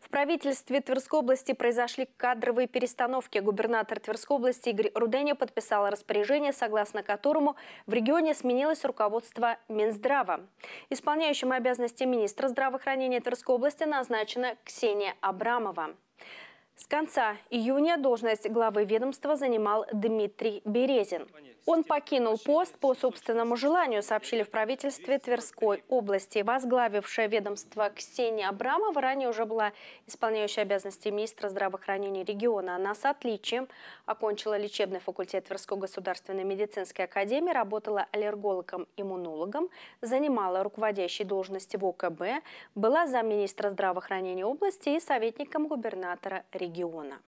В правительстве Тверской области произошли кадровые перестановки. Губернатор Тверской области Игорь Руденя подписал распоряжение, согласно которому в регионе сменилось руководство Минздрава. Исполняющим обязанности министра здравоохранения Тверской области назначена Ксения Абрамова. С конца июня должность главы ведомства занимал Дмитрий Березин. Он покинул пост по собственному желанию, сообщили в правительстве Тверской области. Возглавившая ведомство Ксения Абрамова ранее уже была исполняющей обязанности министра здравоохранения региона. Она с отличием окончила лечебный факультет Тверской государственной медицинской академии, работала аллергологом-иммунологом, занимала руководящие должности в ОКБ, была замминистра здравоохранения области и советником губернатора региона.